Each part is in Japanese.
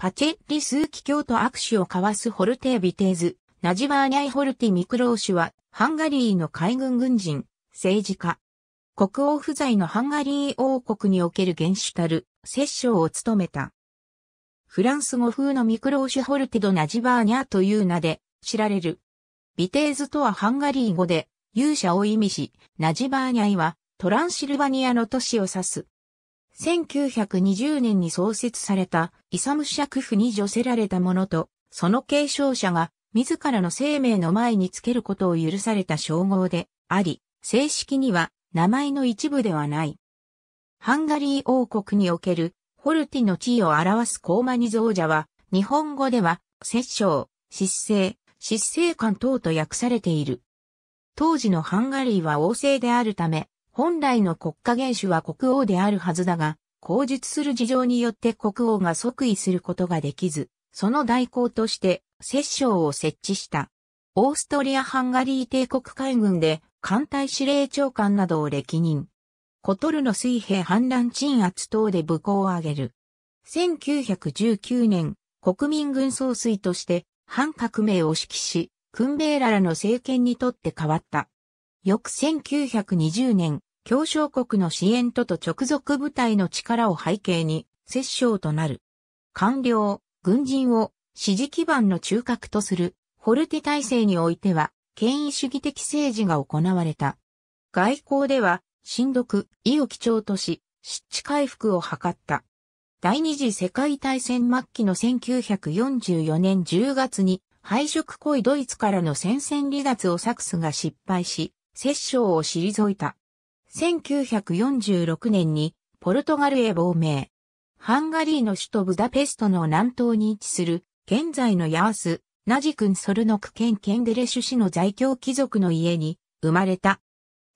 パチェッリー機教と握手を交わすホルテービテーズ、ナジバーニャイ・ホルティ・ミクローシュは、ハンガリーの海軍軍人、政治家。国王不在のハンガリー王国における元首たる、摂政を務めた。フランス語風のミクローシュ・ホルティド・ナジバーニャという名で知られる。ビテーズとはハンガリー語で、勇者を意味し、ナジバーニャイはトランシルバニアの都市を指す。1920年に創設されたイサムシャクフに除せられたものと、その継承者が自らの生命の前につけることを許された称号であり、正式には名前の一部ではない。ハンガリー王国におけるホルティの地位を表すコーマニゾ者ジャは、日本語では、摂政、失政、失政官等と訳されている。当時のハンガリーは王政であるため、本来の国家元首は国王であるはずだが、口述する事情によって国王が即位することができず、その代行として摂政を設置した。オーストリア・ハンガリー帝国海軍で艦隊司令長官などを歴任。コトルの水兵反乱鎮圧等で武功を挙げる。1919年、国民軍総帥として反革命を指揮し、クンベーラらの政権にとって変わった。翌1920年、協商国の支援とと直属部隊の力を背景に、摂政となる。官僚、軍人を支持基盤の中核とする、ホルテ体制においては、権威主義的政治が行われた。外交では、新独、意を基調とし、湿地回復を図った。第二次世界大戦末期の1944年10月に、敗色濃いドイツからの戦線離脱をサクスが失敗し、摂政を退いた。1946年にポルトガルへ亡命。ハンガリーの首都ブダペストの南東に位置する、現在のヤース、ナジ君ソルノク県ケンデレシュ市の在京貴族の家に生まれた。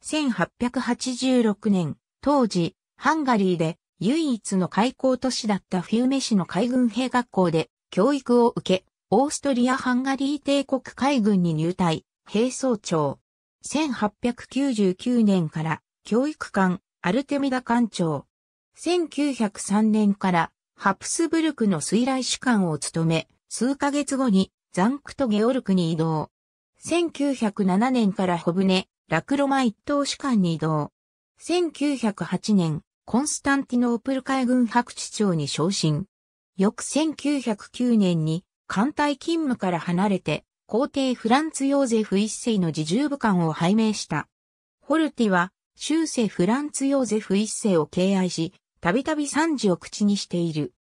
1886年、当時、ハンガリーで唯一の開港都市だったフィウメ市の海軍兵学校で教育を受け、オーストリア・ハンガリー帝国海軍に入隊、兵装長。1899年から教育官、アルテミダ館長。1903年からハプスブルクの水来主官を務め、数ヶ月後にザンクトゲオルクに移動。1907年からホブネ、ラクロマ一等主官に移動。1908年、コンスタンティノープル海軍白地長に昇進。翌1909年に艦隊勤務から離れて、皇帝フランツ・ヨーゼフ一世の自重部官を拝命した。ホルティは終世フランツ・ヨーゼフ一世を敬愛し、たびたび賛辞を口にしている。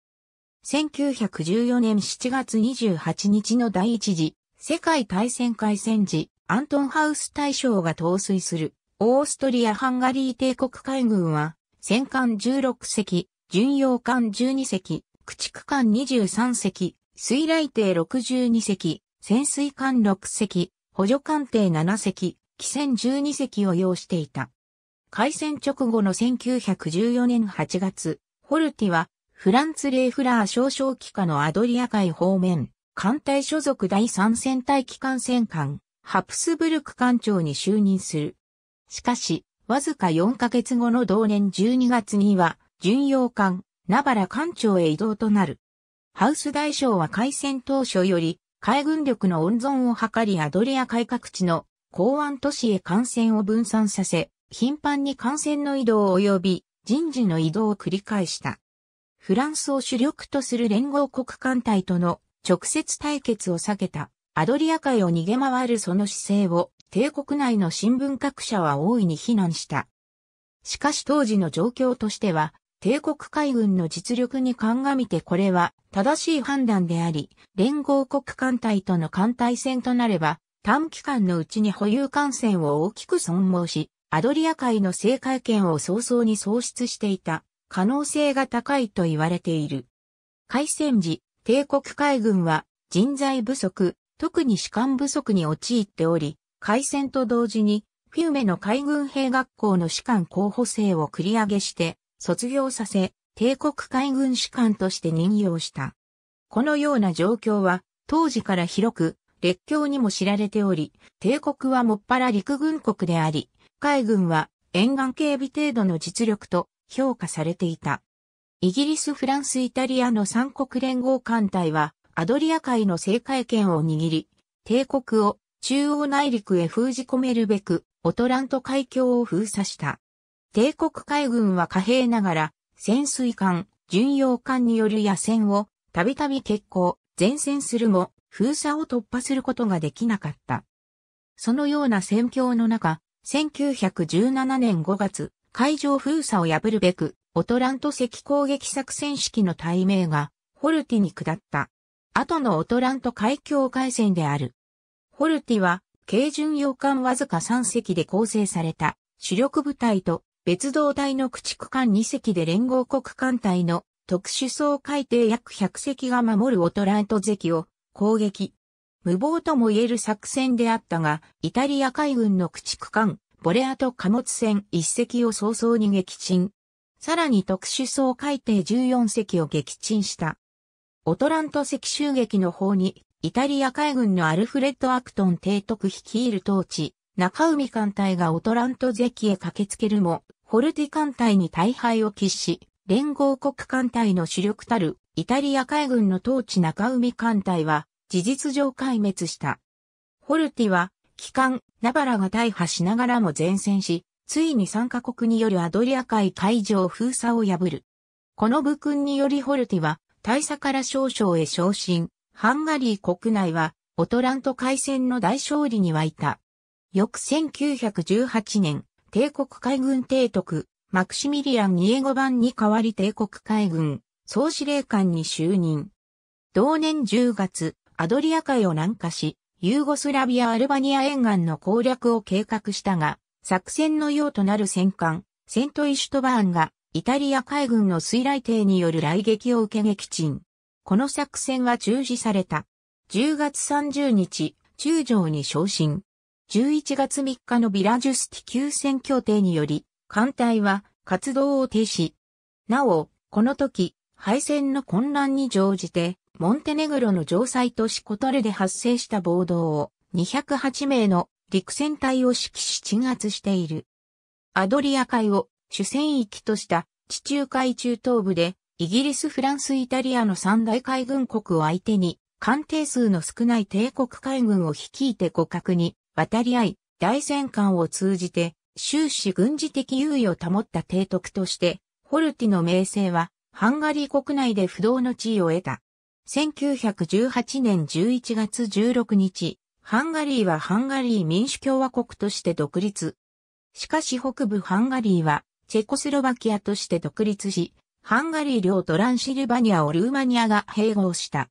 1914年7月28日の第一次世界大戦開戦時、アントンハウス大将が統水するオーストリア・ハンガリー帝国海軍は、戦艦16隻、巡洋艦12隻、駆逐艦23隻、水雷艇62隻、潜水艦6隻、補助艦艇7隻、汽船12隻を要していた。開戦直後の1914年8月、ホルティは、フランツ・レイフラー少将機下のアドリア海方面、艦隊所属第三戦隊機関戦艦、ハプスブルク艦長に就任する。しかし、わずか4ヶ月後の同年12月には、巡洋艦、ナバラ艦長へ移動となる。ハウス大将は開戦当初より、海軍力の温存を図りアドリア海各地の港湾都市へ艦船を分散させ、頻繁に艦船の移動及び人事の移動を繰り返した。フランスを主力とする連合国艦隊との直接対決を避けたアドリア海を逃げ回るその姿勢を帝国内の新聞各社は大いに非難した。しかし当時の状況としては、帝国海軍の実力に鑑みてこれは正しい判断であり、連合国艦隊との艦隊戦となれば、短期間のうちに保有艦船を大きく損耗し、アドリア海の制海権を早々に喪失していた可能性が高いと言われている。海戦時、帝国海軍は人材不足、特に士官不足に陥っており、海戦と同時にフィウメの海軍兵学校の士官候補生を繰り上げして卒業させ、帝国海軍士官として任用した。このような状況は当時から広く列強にも知られており、帝国はもっぱら陸軍国であり、海軍は沿岸警備程度の実力と評価されていた。イギリス、フランス、イタリアの三国連合艦隊はアドリア海の制海権を握り、帝国を中央内陸へ封じ込めるべく、オトラント海峡を封鎖した。帝国海軍は貨幣ながら、潜水艦、巡洋艦による野戦を、たびたび欠航、前線するも、封鎖を突破することができなかった。そのような戦況の中、1917年5月、海上封鎖を破るべく、オトラント石攻撃作戦式の大名が、ホルティに下った。後のオトラント海峡海戦である。ホルティは、軽巡洋艦わずか3隻で構成された、主力部隊と、別動隊の駆逐艦2隻で連合国艦隊の特殊総海底約100隻が守るオトラント堰を攻撃、無謀とも言える作戦であったが、イタリア海軍の駆逐艦、ボレアと貨物船一隻を早々に撃沈。さらに特殊総海底14隻を撃沈した。オトラント石襲撃の方に、イタリア海軍のアルフレッド・アクトン提督率いる統治、中海艦隊がオトラント関へ駆けつけるも、ホルティ艦隊に大敗を喫し、連合国艦隊の主力たるイタリア海軍の統治中海艦隊は事実上壊滅した。ホルティは、機関、ナバラが大破しながらも前線し、ついに参加国によるアドリア海海上封鎖を破る。この武勲によりホルティは、大佐から少々へ昇進、ハンガリー国内は、オトラント海戦の大勝利に沸いた。翌1918年、帝国海軍提督、マクシミリアン・ニエゴ版に代わり帝国海軍、総司令官に就任。同年10月、アドリア海を南下し、ユーゴスラビア・アルバニア沿岸の攻略を計画したが、作戦の用となる戦艦、セント・イシュトバーンが、イタリア海軍の水雷艇による雷撃を受け撃沈。この作戦は中止された。10月30日、中将に昇進。11月3日のビラジュスティ休戦協定により、艦隊は活動を停止。なお、この時、敗戦の混乱に乗じて、モンテネグロの城塞都市コトルで発生した暴動を208名の陸戦隊を指揮し鎮圧している。アドリア海を主戦域とした地中海中東部でイギリス、フランス、イタリアの三大海軍国を相手に艦艇数の少ない帝国海軍を率いて互角に渡り合い大戦艦を通じて終始軍事的優位を保った提督としてホルティの名声はハンガリー国内で不動の地位を得た。1918年11月16日、ハンガリーはハンガリー民主共和国として独立。しかし北部ハンガリーはチェコスロバキアとして独立し、ハンガリー領トランシルバニアをルーマニアが併合した。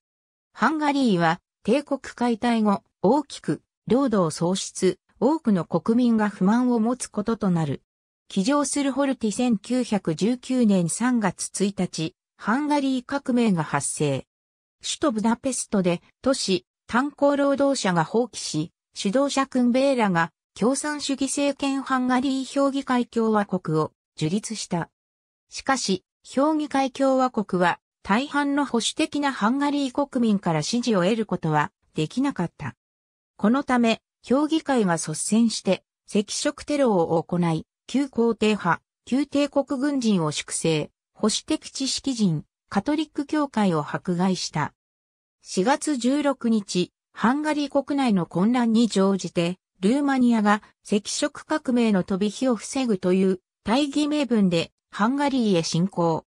ハンガリーは帝国解体後、大きく領土を喪失、多くの国民が不満を持つこととなる。起乗するホルティ1919年3月1日、ハンガリー革命が発生。首都ブダペストで都市、炭鉱労働者が放棄し、指導者クンベーラが共産主義政権ハンガリー評議会共和国を樹立した。しかし、評議会共和国は大半の保守的なハンガリー国民から支持を得ることはできなかった。このため、評議会が率先して、赤色テロを行い、旧皇帝派、旧帝国軍人を粛清、保守的知識人、カトリック教会を迫害した。4月16日、ハンガリー国内の混乱に乗じて、ルーマニアが赤色革命の飛び火を防ぐという大義名分でハンガリーへ侵攻。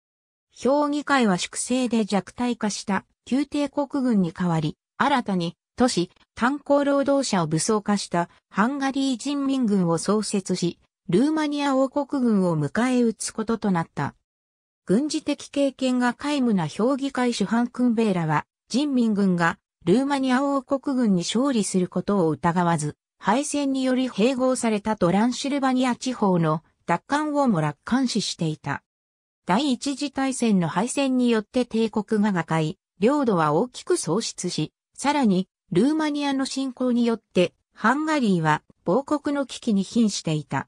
評議会は粛清で弱体化した宮廷国軍に代わり、新たに都市炭鉱労働者を武装化したハンガリー人民軍を創設し、ルーマニア王国軍を迎え撃つこととなった。軍事的経験が皆無な評議会主犯クンベーラは、人民軍がルーマニア王国軍に勝利することを疑わず、敗戦により併合されたトランシルバニア地方の奪還をも楽観視していた。第一次大戦の敗戦によって帝国が瓦解、領土は大きく喪失し、さらに、ルーマニアの侵攻によって、ハンガリーは亡国の危機に瀕していた。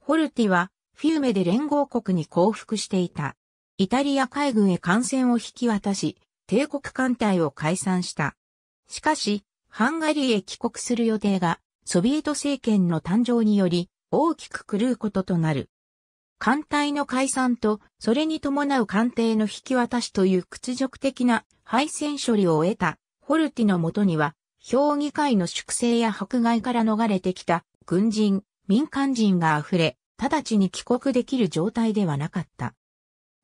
ホルティは、フィウメで連合国に降伏していた。イタリア海軍へ艦船を引き渡し、帝国艦隊を解散した。しかし、ハンガリーへ帰国する予定が、ソビエト政権の誕生により、大きく狂うこととなる。艦隊の解散と、それに伴う艦艇の引き渡しという屈辱的な敗戦処理を得た、ホルティのもとには、評議会の粛清や迫害から逃れてきた、軍人、民間人が溢れ、直ちに帰国できる状態ではなかった。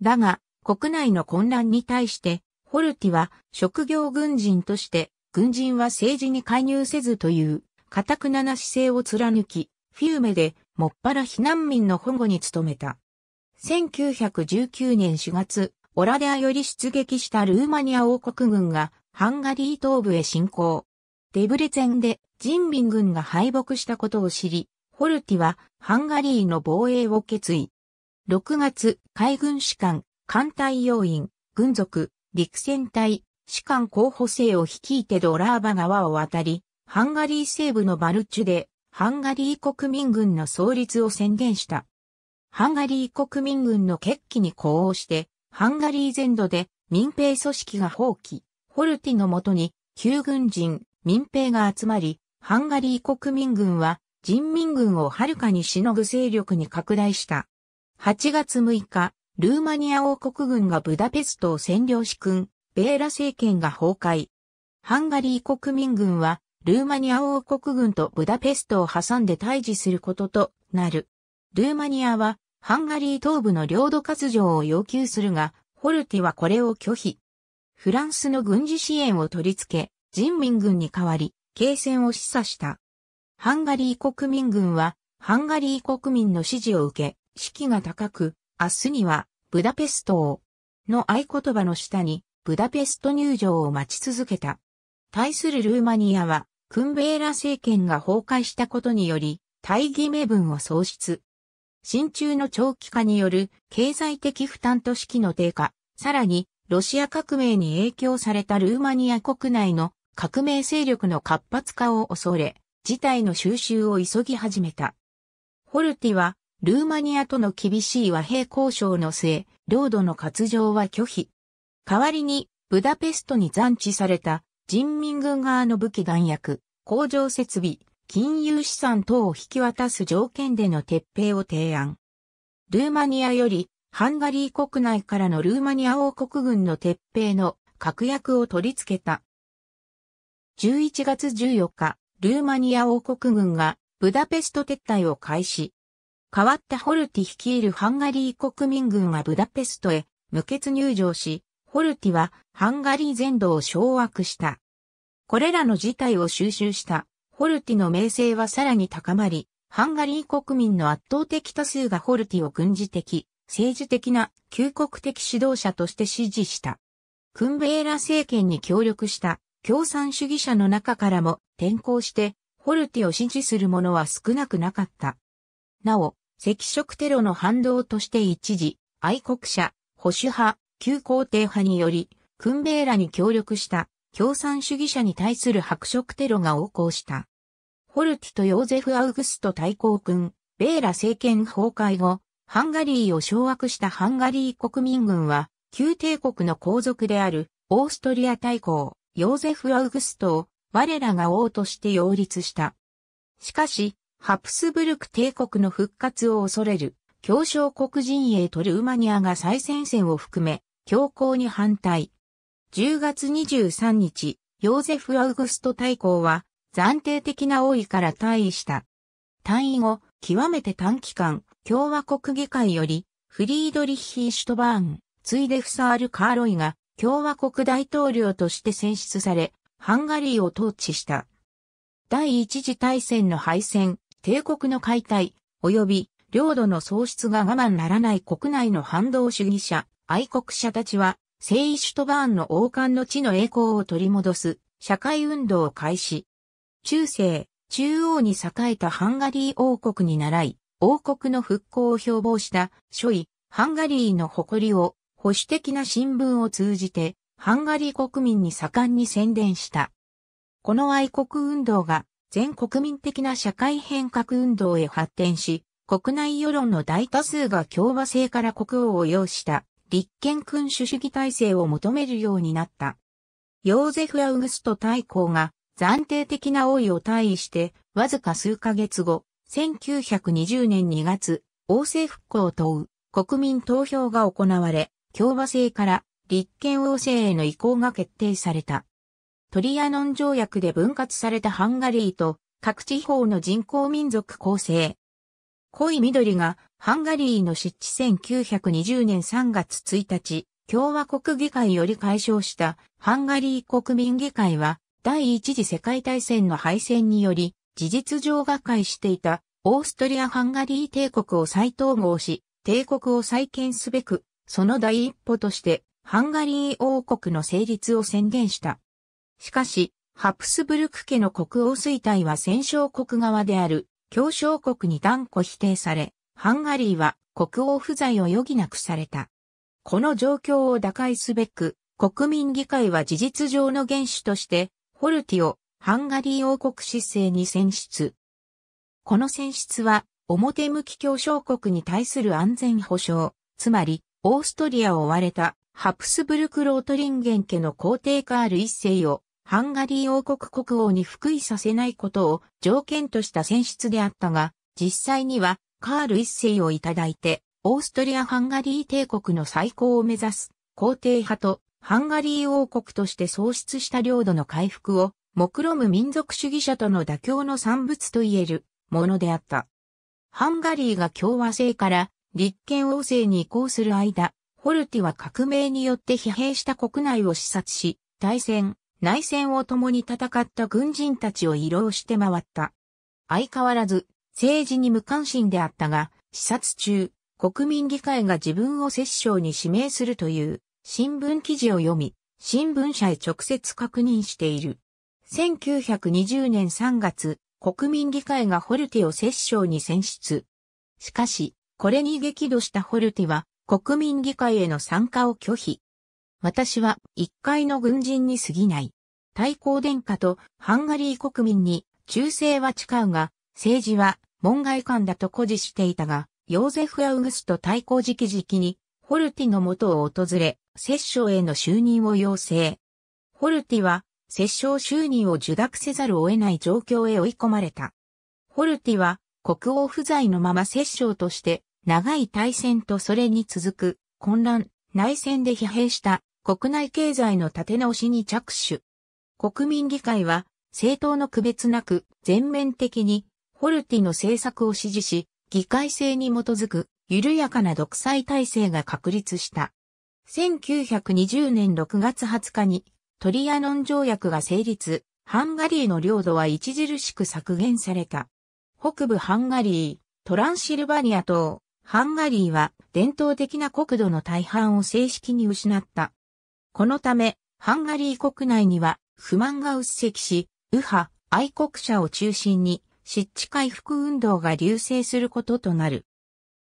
だが、国内の混乱に対して、ホルティは職業軍人として、軍人は政治に介入せずという、堅くなな姿勢を貫き、フィウメで、もっぱら避難民の保護に努めた。1919年4月、オラデアより出撃したルーマニア王国軍が、ハンガリー東部へ侵攻。デブレゼンで人民軍が敗北したことを知り、ホルティはハンガリーの防衛を決意。6月、海軍士官、艦隊要員、軍属、陸戦隊、士官候補生を率いてドラーバ川を渡り、ハンガリー西部のバルチュで、ハンガリー国民軍の創立を宣言した。ハンガリー国民軍の決起に呼応して、ハンガリー全土で民兵組織が放棄、ホルティのもとに、旧軍人、民兵が集まり、ハンガリー国民軍は人民軍をはるかにしのぐ勢力に拡大した。8月6日、ルーマニア王国軍がブダペストを占領し君、ベーラ政権が崩壊。ハンガリー国民軍は、ルーマニア王国軍とブダペストを挟んで対峙することとなる。ルーマニアは、ハンガリー東部の領土割譲を要求するが、ホルティはこれを拒否。フランスの軍事支援を取り付け、人民軍に代わり、継戦を示唆した。ハンガリー国民軍は、ハンガリー国民の支持を受け、士気が高く、明日には、ブダペストを、の合言葉の下に、ブダペスト入場を待ち続けた。対するルーマニアは、クンベーラ政権が崩壊したことにより、大義名分を喪失。新中の長期化による経済的負担と士気の低下、さらに、ロシア革命に影響されたルーマニア国内の革命勢力の活発化を恐れ、事態の収拾を急ぎ始めた。ホルティはルーマニアとの厳しい和平交渉の末、領土の割譲は拒否。代わりに、ブダペストに残地された人民軍側の武器弾薬、工場設備、金融資産等を引き渡す条件での撤兵を提案。ルーマニアより、ハンガリー国内からのルーマニア王国軍の撤兵の確約を取り付けた。11月14日、ルーマニア王国軍がブダペスト撤退を開始。代わったホルティ率いるハンガリー国民軍はブダペストへ無血入場し、ホルティはハンガリー全土を掌握した。これらの事態を収集したホルティの名声はさらに高まり、ハンガリー国民の圧倒的多数がホルティを軍事的、政治的な旧国的指導者として支持した。クンベーラ政権に協力した共産主義者の中からも転向して、ホルティを支持する者は少なくなかった。なお、赤色テロの反動として一時、愛国者、保守派、旧皇帝派により、クンベーラに協力した共産主義者に対する白色テロが横行した。ホルティとヨーゼフ・アウグスト対抗君、ベーラ政権崩壊後、ハンガリーを掌握したハンガリー国民軍は、旧帝国の皇族であるオーストリア大公、ヨーゼフ・アウグストを我らが王として擁立した。しかし、ハプスブルク帝国の復活を恐れる、強小国陣営トルーマニアが最前線を含め、強硬に反対。10月23日、ヨーゼフ・アウグスト大公は、暫定的な王位から退位した。退位後、極めて短期間、共和国議会より、フリードリッヒシュトバーン、ついでフサール・カーロイが、共和国大統領として選出され、ハンガリーを統治した。第一次大戦の敗戦、帝国の解体、及び領土の喪失が我慢ならない国内の反動主義者、愛国者たちは、聖イシュトバーンの王冠の地の栄光を取り戻す、社会運動を開始。中世、中央に栄えたハンガリー王国に倣い、王国の復興を標榜した、初位、ハンガリーの誇りを、保守的な新聞を通じて、ハンガリー国民に盛んに宣伝した。この愛国運動が、全国民的な社会変革運動へ発展し、国内世論の大多数が共和制から国王を要した立憲君主主義体制を求めるようになった。ヨーゼフ・アウグスト大公が暫定的な王位を退位して、わずか数ヶ月後、1920年2月、王政復興を問う国民投票が行われ、共和制から立憲王政への移行が決定された。トリアノン条約で分割されたハンガリーと各地方の人口民族構成。濃い緑がハンガリーの湿地1920年3月1日、共和国議会より解消したハンガリー国民議会は第一次世界大戦の敗戦により事実上瓦解していたオーストリア・ハンガリー帝国を再統合し、帝国を再建すべく、その第一歩としてハンガリー王国の成立を宣言した。しかし、ハプスブルク家の国王衰退は戦勝国側である、協商国に断固否定され、ハンガリーは国王不在を余儀なくされた。この状況を打開すべく、国民議会は事実上の原首として、ホルティをハンガリー王国姿政に選出。この選出は、表向き協商国に対する安全保障、つまり、オーストリアを追われたハプスブルク・ロートリンゲン家の皇帝カール一世をハンガリー王国国王に復位させないことを条件とした選出であったが、実際にはカール一世をいただいて、オーストリア・ハンガリー帝国の再興を目指す皇帝派とハンガリー王国として創出した領土の回復を目論む民族主義者との妥協の産物と言えるものであった。ハンガリーが共和制から立憲王政に移行する間、ホルティは革命によって疲弊した国内を視察し、大戦、内戦を共に戦った軍人たちを慰労して回った。相変わらず、政治に無関心であったが、視察中、国民議会が自分を摂政に指名するという新聞記事を読み、新聞社へ直接確認している。1920年3月、国民議会がホルテを摂政に選出。しかし、これに激怒したホルテは、国民議会への参加を拒否。私は一介の軍人に過ぎない。対抗殿下とハンガリー国民に忠誠は誓うが、政治は門外漢だと誇示していたが、ヨーゼフ・アウグスト対抗時期に、ホルティの元を訪れ、摂政への就任を要請。ホルティは、摂政就任を受諾せざるを得ない状況へ追い込まれた。ホルティは、国王不在のまま摂政として、長い大戦とそれに続く、混乱、内戦で疲弊した国内経済の立て直しに着手。国民議会は、政党の区別なく全面的に、ホルティの政策を支持し、議会制に基づく緩やかな独裁体制が確立した。1920年6月20日にトリアノン条約が成立、ハンガリーの領土は著しく削減された。北部ハンガリー、トランシルバニア等、ハンガリーは伝統的な国土の大半を正式に失った。このため、ハンガリー国内には不満が鬱積し、右派、愛国者を中心に、湿地回復運動が流星することとなる。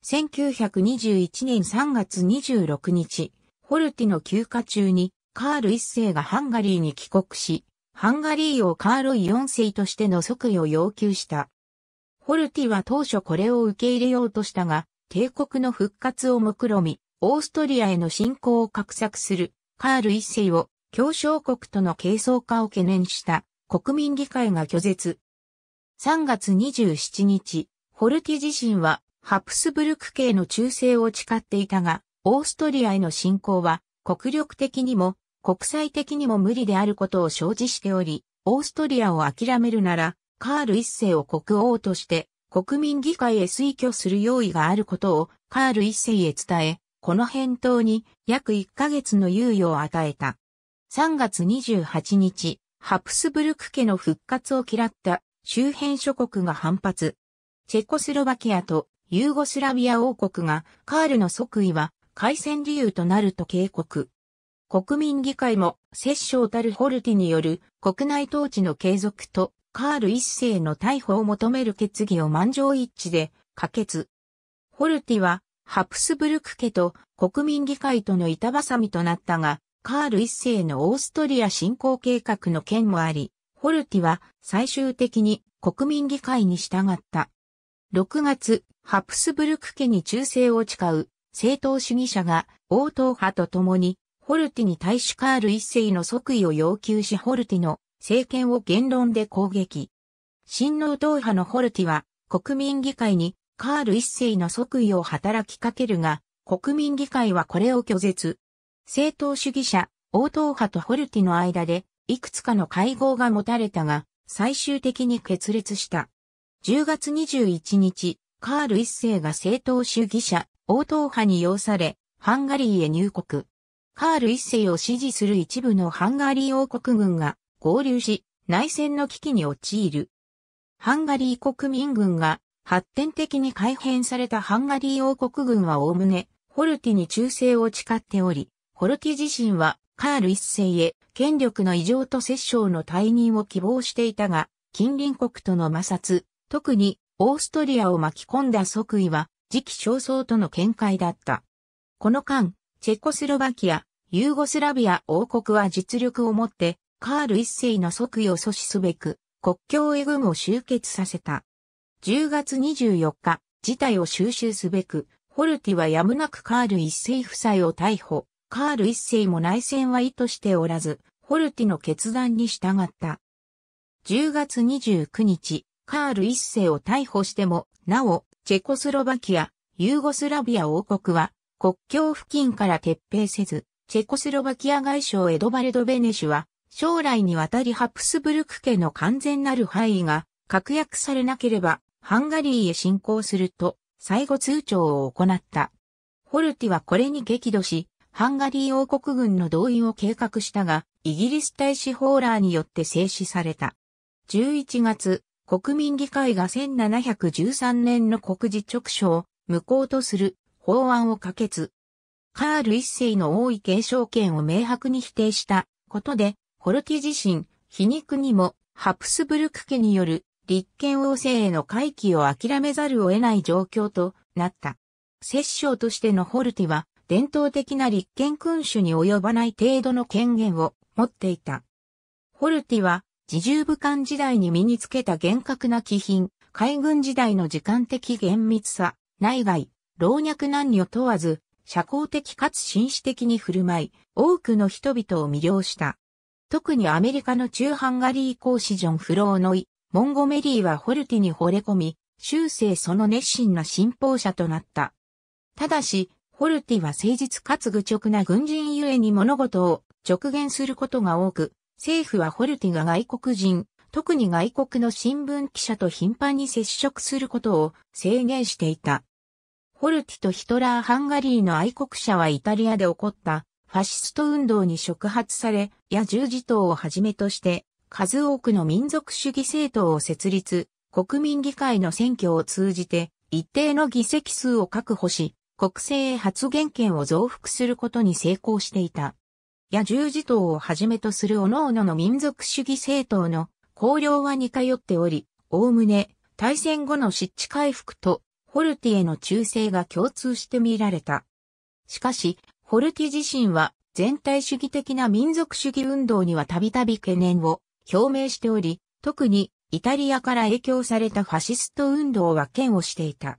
1921年3月26日、ホルティの休暇中に、カール一世がハンガリーに帰国し、ハンガリーをカールイ4世としての即位を要求した。ホルティは当初これを受け入れようとしたが、帝国の復活を目論み、オーストリアへの侵攻を画策するカール一世を協商国との軽装化を懸念した国民議会が拒絶。3月27日、フォルティ自身はハプスブルク系の忠誠を誓っていたが、オーストリアへの侵攻は国力的にも国際的にも無理であることを承知しており、オーストリアを諦めるなら、カール一世を国王として国民議会へ推挙する用意があることをカール一世へ伝え、この返答に約1ヶ月の猶予を与えた。3月28日、ハプスブルク家の復活を嫌った周辺諸国が反発。チェコスロバキアとユーゴスラビア王国がカールの即位は開戦理由となると警告。国民議会も摂政たるホルティによる国内統治の継続とカール一世の逮捕を求める決議を満場一致で可決。ホルティはハプスブルク家と国民議会との板挟みとなったが、カール一世のオーストリア侵攻計画の件もあり、ホルティは最終的に国民議会に従った。6月、ハプスブルク家に忠誠を誓う政党主義者が王党派と共にホルティに対しカール一世の即位を要求しホルティの政権を言論で攻撃。新農党派のホルティは国民議会にカール一世の即位を働きかけるが、国民議会はこれを拒絶。政党主義者、王党派とホルティの間で、いくつかの会合が持たれたが、最終的に決裂した。10月21日、カール一世が政党主義者、王党派に要され、ハンガリーへ入国。カール一世を支持する一部のハンガリー王国軍が合流し、内戦の危機に陥る。ハンガリー国民軍が発展的に改変されたハンガリー王国軍はおおむね、ホルティに忠誠を誓っており、ホルティ自身はカール一世へ権力の異常と摂政の退任を希望していたが、近隣国との摩擦、特にオーストリアを巻き込んだ即位は、次期焦燥との見解だった。この間、チェコスロバキア、ユーゴスラビア王国は実力をもって、カール一世の即位を阻止すべく、国境へ軍を集結させた。10月24日、事態を収集すべく、ホルティはやむなくカール一世夫妻を逮捕。カール一世も内戦は意図しておらず、ホルティの決断に従った。10月29日、カール一世を逮捕しても、なお、チェコスロバキア、ユーゴスラビア王国は、国境付近から撤兵せず、チェコスロバキア外相エドバルド・ベネシュは、将来にわたりハプスブルク家の完全なる範囲が確約されなければ、ハンガリーへ侵攻すると、最後通帳を行った。ホルティはこれに激怒し、ハンガリー王国軍の動員を計画したが、イギリス大使ホーラーによって制止された。11月、国民議会が1713年の国事直書を無効とする法案を可決。カール一世の王位継承権を明白に否定したことで、ホルティ自身、皮肉にもハプスブルク家による立憲王政への回帰を諦めざるを得ない状況となった。摂政としてのホルティは、伝統的な立憲君主に及ばない程度の権限を持っていた。ホルティは、自重武官時代に身につけた厳格な気品、海軍時代の時間的厳密さ、内外、老若男女問わず、社交的かつ紳士的に振る舞い、多くの人々を魅了した。特にアメリカの中ハンガリー公使ジョン・フローノイ、モンゴメリーはホルティに惚れ込み、終生その熱心な信奉者となった。ただし、ホルティは誠実かつ愚直な軍人ゆえに物事を直言することが多く、政府はホルティが外国人、特に外国の新聞記者と頻繁に接触することを制限していた。ホルティとヒトラー・ハンガリーの愛国者はイタリアで起こったファシスト運動に触発され、や十字党をはじめとして数多くの民族主義政党を設立、国民議会の選挙を通じて、一定の議席数を確保し、国政へ発言権を増幅することに成功していた。野十字党をはじめとする各々の民族主義政党の綱領は似通っており、おおむね、大戦後の湿地回復と、ホルティへの忠誠が共通して見られた。しかし、ホルティ自身は全体主義的な民族主義運動にはたびたび懸念を表明しており、特にイタリアから影響されたファシスト運動は嫌悪していた。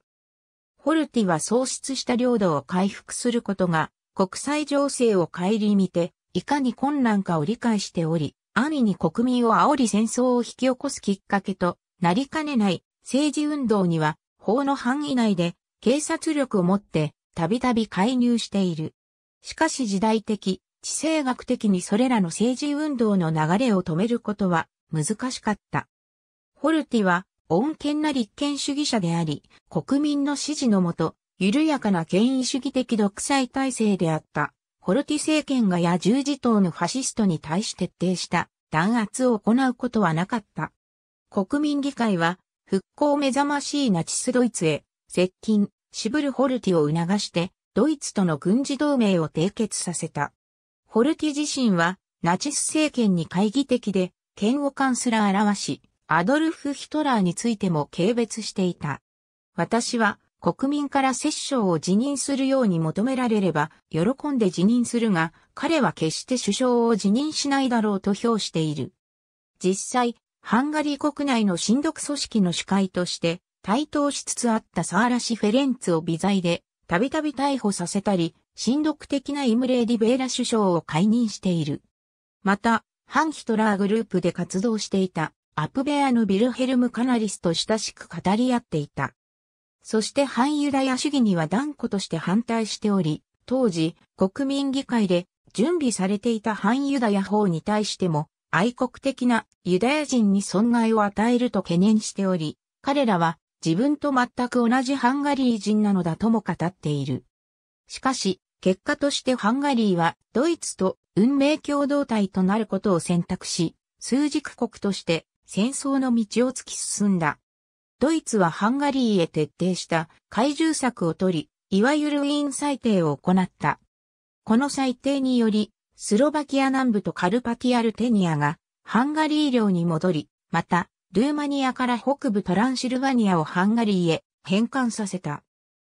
ホルティは喪失した領土を回復することが国際情勢を顧みていかに困難かを理解しており、安易に国民を煽り戦争を引き起こすきっかけとなりかねない政治運動には法の範囲内で警察力を持ってたびたび介入している。しかし時代的、地政学的にそれらの政治運動の流れを止めることは難しかった。ホルティは、穏健な立憲主義者であり、国民の支持のもと、緩やかな権威主義的独裁体制であった。ホルティ政権が野獣自党のファシストに対し徹底した弾圧を行うことはなかった。国民議会は復興目覚ましいナチスドイツへ接近、シブルホルティを促してドイツとの軍事同盟を締結させた。ホルティ自身は、ナチス政権に懐疑的で、嫌悪感すら表し、アドルフ・ヒトラーについても軽蔑していた。私は、国民から摂政を辞任するように求められれば、喜んで辞任するが、彼は決して首相を辞任しないだろうと評している。実際、ハンガリー国内の親独組織の主会として、台頭しつつあったサーラシ・フェレンツを微罪で、たびたび逮捕させたり、親読的なイムレー・ディベーラ首相を解任している。また、反ヒトラーグループで活動していたアプベアのビルヘルム・カナリスと親しく語り合っていた。そして反ユダヤ主義には断固として反対しており、当時国民議会で準備されていた反ユダヤ法に対しても愛国的なユダヤ人に損害を与えると懸念しており、彼らは自分と全く同じハンガリー人なのだとも語っている。しかし、結果としてハンガリーはドイツと運命共同体となることを選択し、枢軸国として戦争の道を突き進んだ。ドイツはハンガリーへ徹底した怪獣策を取り、いわゆるウィーン裁定を行った。この裁定により、スロバキア南部とカルパティアルテニアがハンガリー領に戻り、また、ルーマニアから北部トランシルバニアをハンガリーへ返還させた。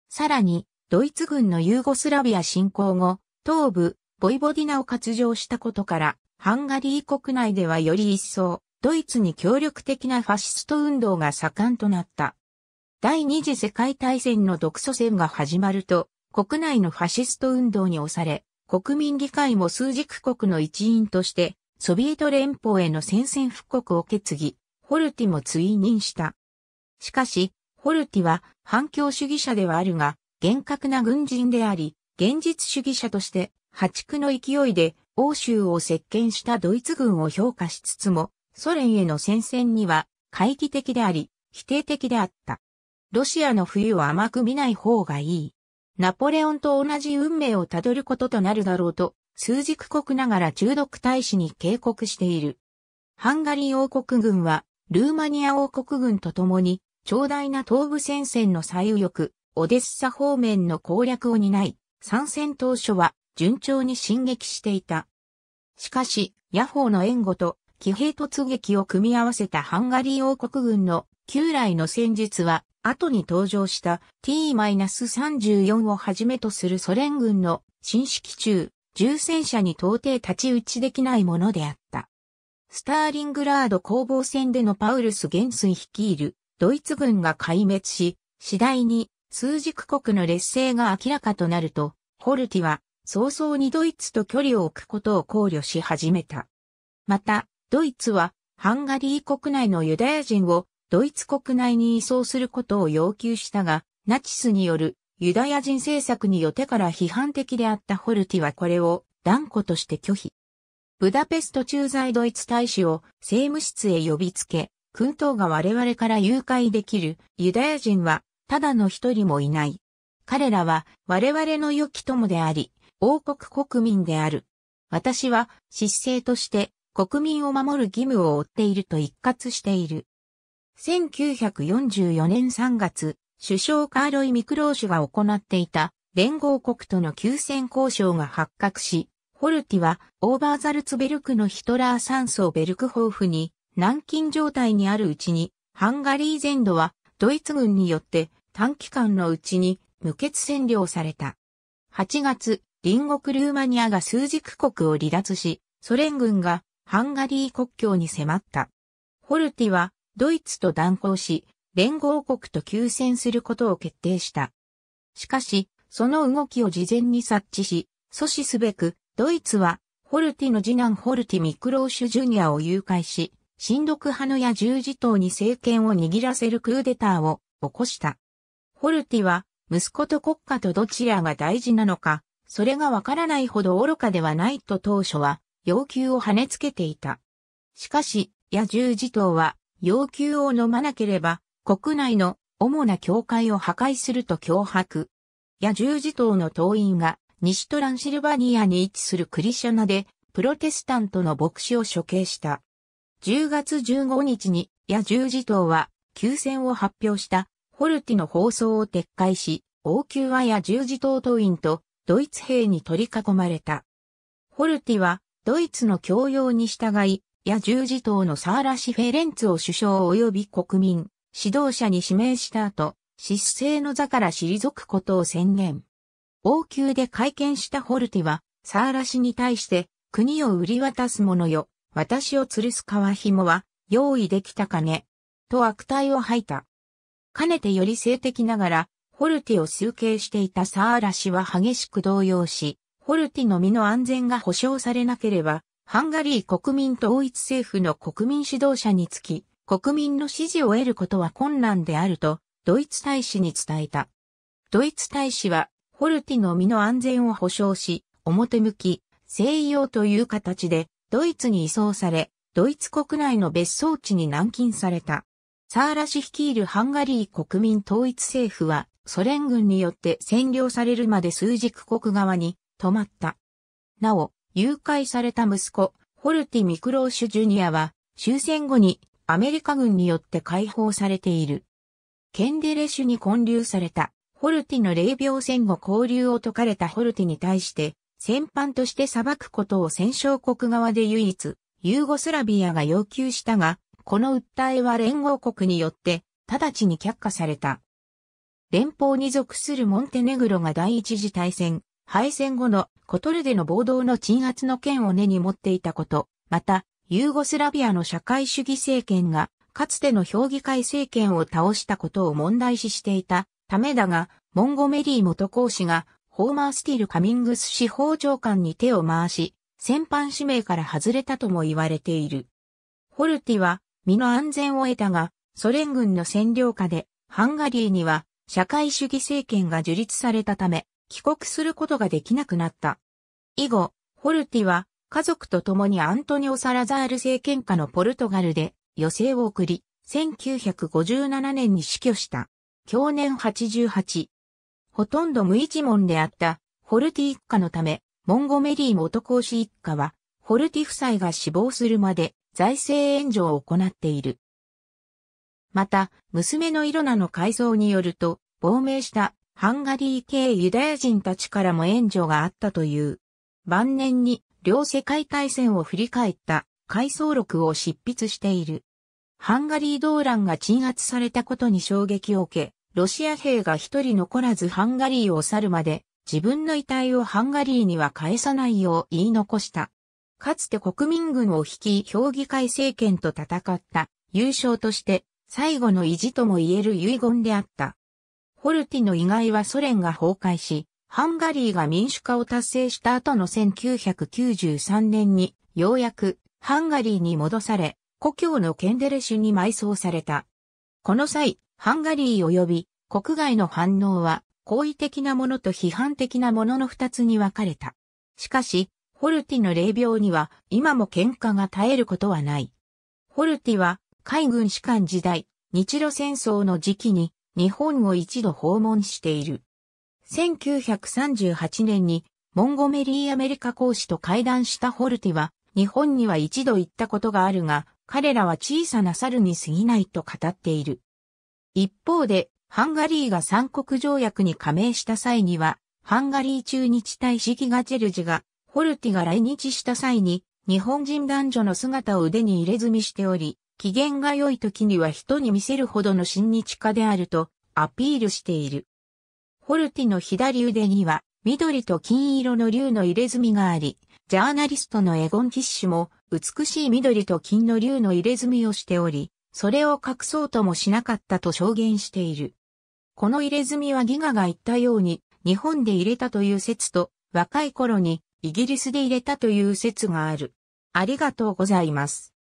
さらに、ドイツ軍のユーゴスラビア侵攻後、東部、ボイボディナを割譲したことから、ハンガリー国内ではより一層、ドイツに協力的なファシスト運動が盛んとなった。第二次世界大戦の独ソ戦が始まると、国内のファシスト運動に押され、国民議会も数軸国の一員として、ソビエト連邦への宣戦布告を決議、ホルティも追認した。しかし、ホルティは反共主義者ではあるが、厳格な軍人であり、現実主義者として破竹の勢いで欧州を席巻したドイツ軍を評価しつつも、ソ連への戦線には懐疑的であり、否定的であった。ロシアの冬を甘く見ない方がいい。ナポレオンと同じ運命をたどることとなるだろうと、数軸国ながら中毒大使に警告している。ハンガリー王国軍は、ルーマニア王国軍と共に、長大な東部戦線の最右翼、オデッサ方面の攻略を担い、参戦当初は順調に進撃していた。しかし、ヤホーの援護と騎兵突撃を組み合わせたハンガリー王国軍の旧来の戦術は、後に登場した T-34 をはじめとするソ連軍の新式中、重戦車に到底立ち打ちできないものであった。スターリングラード攻防戦でのパウルス元帥率いるドイツ軍が壊滅し、次第に枢軸国の劣勢が明らかとなると、ホルティは早々にドイツと距離を置くことを考慮し始めた。また、ドイツはハンガリー国内のユダヤ人をドイツ国内に移送することを要求したが、ナチスによるユダヤ人政策によってから批判的であったホルティはこれを断固として拒否。ブダペスト駐在ドイツ大使を政務室へ呼びつけ、君等が我々から誘拐できるユダヤ人はただの一人もいない。彼らは我々の良き友であり、王国国民である。私は失政として国民を守る義務を負っていると一括している。1944年3月、首相カーロイ・ミクローシュが行っていた連合国との休戦交渉が発覚し、ホルティはオーバーザルツベルクのヒトラー山荘ベルクホーフに軟禁状態にあるうちに、ハンガリー全土はドイツ軍によって短期間のうちに無血占領された。8月、隣国ルーマニアが枢軸国を離脱し、ソ連軍がハンガリー国境に迫った。ホルティはドイツと断交し、連合国と休戦することを決定した。しかし、その動きを事前に察知し、阻止すべく、ドイツは、ホルティの次男ホルティ・ミクローシュ・ジュニアを誘拐し、親独派のや十字党に政権を握らせるクーデターを起こした。ホルティは、息子と国家とどちらが大事なのか、それがわからないほど愚かではないと当初は、要求を跳ねつけていた。しかし、野獣児党は、要求を飲まなければ、国内の主な教会を破壊すると脅迫。野獣児党の党員が、西トランシルバニアに位置するクリシャナで、プロテスタントの牧師を処刑した。10月15日に野獣児党は、休戦を発表したホルティの放送を撤回し、王宮和や十字塔党員とドイツ兵に取り囲まれた。ホルティはドイツの教養に従い、や十字塔のサーラ・シフェレンツを首相及び国民、指導者に指名した後、失勢の座から退くことを宣言。王宮で会見したホルティは、サーラ氏に対して、国を売り渡す者よ、私を吊るす革紐は、用意できたかね、と悪態を吐いた。かねてより性的ながら、ホルティを崇敬していたサーラ氏は激しく動揺し、ホルティの身の安全が保障されなければ、ハンガリー国民統一政府の国民指導者につき、国民の支持を得ることは困難であると、ドイツ大使に伝えた。ドイツ大使は、ホルティの身の安全を保障し、表向き、西洋という形で、ドイツに移送され、ドイツ国内の別荘地に軟禁された。サーラ氏率いるハンガリー国民統一政府はソ連軍によって占領されるまで枢軸国側に止まった。なお、誘拐された息子、ホルティ・ミクローシュ・ジュニアは終戦後にアメリカ軍によって解放されている。ケンデレシュに混流されたホルティの霊病戦後交流を解かれたホルティに対して戦犯として裁くことを戦勝国側で唯一、ユーゴスラビアが要求したが、この訴えは連合国によって、直ちに却下された。連邦に属するモンテネグロが第一次大戦、敗戦後のコトルでの暴動の鎮圧の件を根に持っていたこと、また、ユーゴスラビアの社会主義政権が、かつての評議会政権を倒したことを問題視していたためだが、モンゴメリー元講師が、ホーマー・スティール・カミングス司法長官に手を回し、戦犯指名から外れたとも言われている。ホルティは、身の安全を得たが、ソ連軍の占領下で、ハンガリーには社会主義政権が樹立されたため、帰国することができなくなった。以後、ホルティは家族と共にアントニオ・サラザール政権下のポルトガルで余生を送り、1957年に死去した。去年88。ほとんど無一文であったホルティ一家のため、モンゴメリー元公シ一家は、ホルティ夫妻が死亡するまで財政援助を行っている。また、娘のイロナの改造によると、亡命したハンガリー系ユダヤ人たちからも援助があったという。晩年に両世界大戦を振り返った回想録を執筆している。ハンガリー動乱が鎮圧されたことに衝撃を受け、ロシア兵が一人残らずハンガリーを去るまで自分の遺体をハンガリーには返さないよう言い残した。かつて国民軍を率い評議会政権と戦った優勝として最後の意地とも言える遺言であった。ホルティの意外はソ連が崩壊し、ハンガリーが民主化を達成した後の1993年に、ようやくハンガリーに戻され、故郷のケンデレ州に埋葬された。この際、ハンガリー及び国外の反応は、好意的なものと批判的なものの二つに分かれた。しかし、ホルティの霊病には今も喧嘩が絶えることはない。ホルティは海軍士官時代、日露戦争の時期に日本を一度訪問している。1938年にモンゴメリーアメリカ公使と会談したホルティは日本には一度行ったことがあるが、彼らは小さな猿に過ぎないと語っている。一方で、ハンガリーが三国条約に加盟した際には、ハンガリー駐日大使ギガチェルジがホルティが来日した際に、日本人男女の姿を腕に入れ墨しており、機嫌が良い時には人に見せるほどの親日家であるとアピールしている。ホルティの左腕には緑と金色の竜の入れ墨があり、ジャーナリストのエゴン・ティッシュも美しい緑と金の竜の入れ墨をしており、それを隠そうともしなかったと証言している。この入れ墨はギガが言ったように日本で入れたという説と若い頃にイギリスで入れたという説がある。ありがとうございます。